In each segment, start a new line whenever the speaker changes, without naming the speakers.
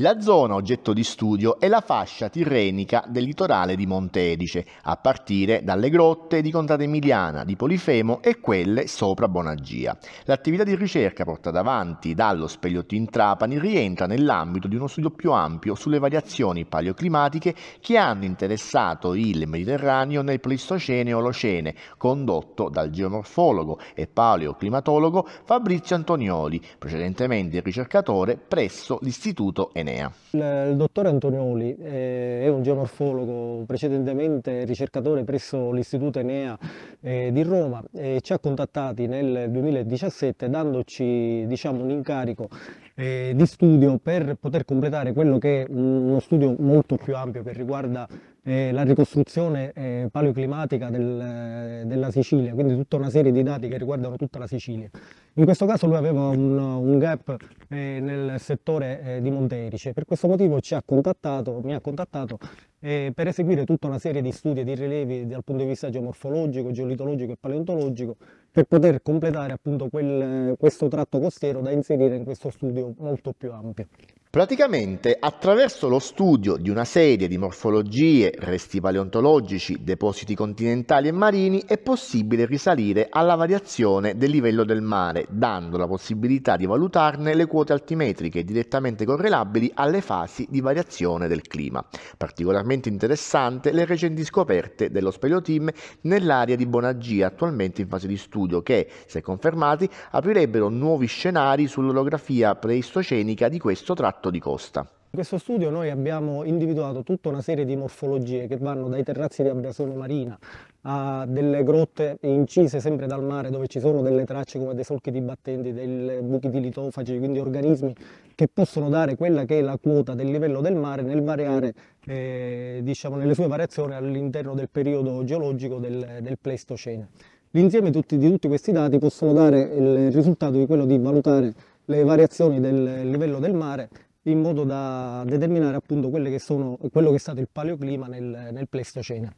La zona oggetto di studio è la fascia tirrenica del litorale di Montedice, a partire dalle grotte di Contrada Emiliana, di Polifemo e quelle sopra Bonagia. L'attività di ricerca portata avanti dallo Spegliotti in Trapani rientra nell'ambito di uno studio più ampio sulle variazioni paleoclimatiche che hanno interessato il Mediterraneo nel Pleistocene e Olocene, condotto dal geomorfologo e paleoclimatologo Fabrizio Antonioli, precedentemente ricercatore presso l'Istituto Enel. Enea.
Il, il dottore Antonioli eh, è un geomorfologo, precedentemente ricercatore presso l'Istituto Enea eh, di Roma e ci ha contattati nel 2017 dandoci diciamo, un incarico eh, di studio per poter completare quello che è uno studio molto più ampio che riguarda eh, la ricostruzione eh, paleoclimatica del, eh, della Sicilia, quindi tutta una serie di dati che riguardano tutta la Sicilia. In questo caso lui aveva un, un gap eh, nel settore eh, di Monteirice, per questo motivo ci ha contattato, mi ha contattato eh, per eseguire tutta una serie di studi e di rilevi dal punto di vista geomorfologico, geolitologico e paleontologico per poter completare appunto quel, eh, questo tratto costiero da inserire in questo studio molto più ampio.
Praticamente attraverso lo studio di una serie di morfologie, resti paleontologici, depositi continentali e marini è possibile risalire alla variazione del livello del mare, dando la possibilità di valutarne le quote altimetriche direttamente correlabili alle fasi di variazione del clima. Particolarmente interessante le recenti scoperte dello Speleoteam nell'area di Bonagia attualmente in fase di studio che, se confermati, aprirebbero nuovi scenari sull'orografia preistocenica di questo tratto tratto di costa. In
questo studio noi abbiamo individuato tutta una serie di morfologie che vanno dai terrazzi di abrasione marina a delle grotte incise sempre dal mare dove ci sono delle tracce come dei solchi di battenti, dei buchi di litofagi, quindi organismi che possono dare quella che è la quota del livello del mare nel variare, eh, diciamo, nelle sue variazioni all'interno del periodo geologico del, del Pleistocene. L'insieme di tutti questi dati possono dare il risultato di quello di valutare le variazioni del livello del mare in modo da determinare appunto che sono, quello che è stato il paleoclima nel, nel Pleistocene.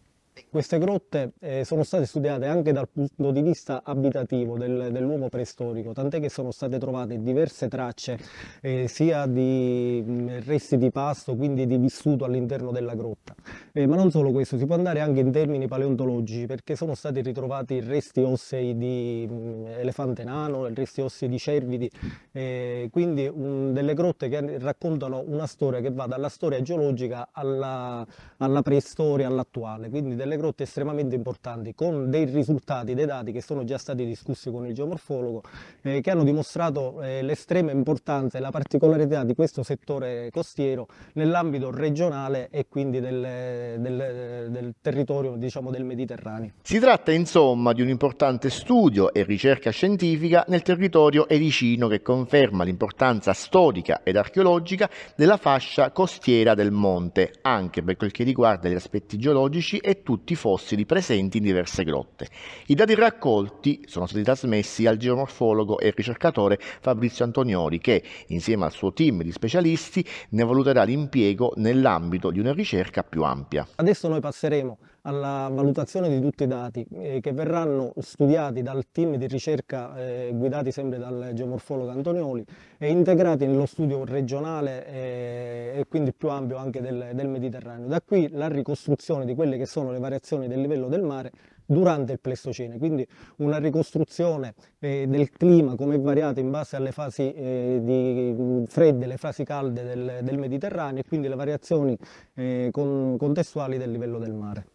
Queste grotte eh, sono state studiate anche dal punto di vista abitativo del, dell'uomo preistorico, tant'è che sono state trovate diverse tracce eh, sia di mh, resti di pasto, quindi di vissuto all'interno della grotta. Eh, ma non solo questo, si può andare anche in termini paleontologici, perché sono stati ritrovati resti ossei di mh, elefante nano, resti ossei di cervidi, eh, quindi un, delle grotte che raccontano una storia che va dalla storia geologica alla, alla preistoria, all'attuale. Quindi delle grotte estremamente importanti con dei risultati, dei dati che sono già stati discussi con il geomorfologo eh, che hanno dimostrato eh, l'estrema importanza e la particolarità di questo settore costiero nell'ambito regionale e quindi del, del, del territorio diciamo, del Mediterraneo.
Si tratta insomma di un importante studio e ricerca scientifica nel territorio edicino che conferma l'importanza storica ed archeologica della fascia costiera del monte anche per quel che riguarda gli aspetti geologici e tutti tutti i fossili presenti in diverse grotte. I dati raccolti sono stati trasmessi al geomorfologo e ricercatore Fabrizio Antonioli che, insieme al suo team di specialisti, ne valuterà l'impiego nell'ambito di una ricerca più ampia.
Adesso noi passeremo alla mm. valutazione di tutti i dati eh, che verranno studiati dal team di ricerca eh, guidati sempre dal geomorfologo Antonioli e integrati nello studio regionale eh, e quindi più ampio anche del, del Mediterraneo. Da qui la ricostruzione di quelle che sono le variazioni del livello del mare durante il Pleistocene, quindi una ricostruzione eh, del clima come è variato in base alle fasi eh, fredde, le fasi calde del, del, Mediterraneo e quindi le variazioni eh, con, contestuali del livello del mare.